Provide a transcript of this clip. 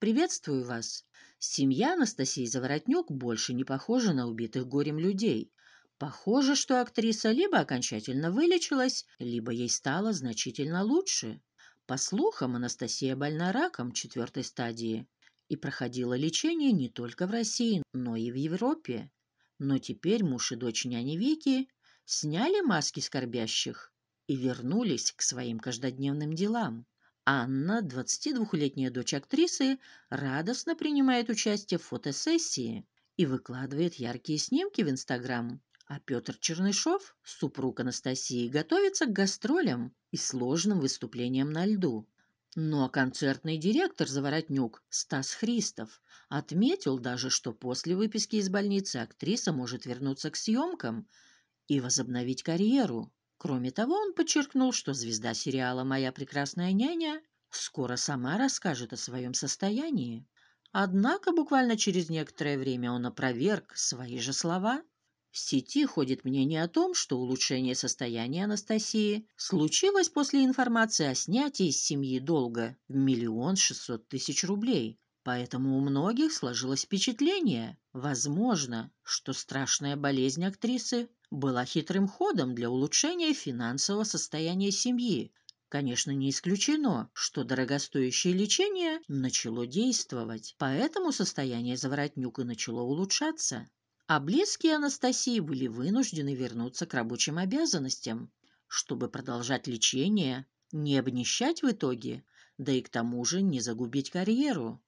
«Приветствую вас. Семья Анастасии Заворотнюк больше не похожа на убитых горем людей. Похоже, что актриса либо окончательно вылечилась, либо ей стало значительно лучше. По слухам, Анастасия больна раком четвертой стадии и проходила лечение не только в России, но и в Европе. Но теперь муж и дочь няни Вики сняли маски скорбящих и вернулись к своим каждодневным делам. Анна, 22-летняя дочь актрисы, радостно принимает участие в фотосессии и выкладывает яркие снимки в Инстаграм. А Петр Чернышов, супруг Анастасии, готовится к гастролям и сложным выступлениям на льду. Но ну, а концертный директор Заворотнюк Стас Христов отметил даже, что после выписки из больницы актриса может вернуться к съемкам и возобновить карьеру. Кроме того, он подчеркнул, что звезда сериала «Моя прекрасная няня» скоро сама расскажет о своем состоянии. Однако буквально через некоторое время он опроверг свои же слова. В сети ходит мнение о том, что улучшение состояния Анастасии случилось после информации о снятии из семьи долга в миллион шестьсот тысяч рублей, Поэтому у многих сложилось впечатление, возможно, что страшная болезнь актрисы была хитрым ходом для улучшения финансового состояния семьи. Конечно, не исключено, что дорогостоящее лечение начало действовать, поэтому состояние Заворотнюка начало улучшаться. А близкие Анастасии были вынуждены вернуться к рабочим обязанностям, чтобы продолжать лечение, не обнищать в итоге да и к тому же не загубить карьеру.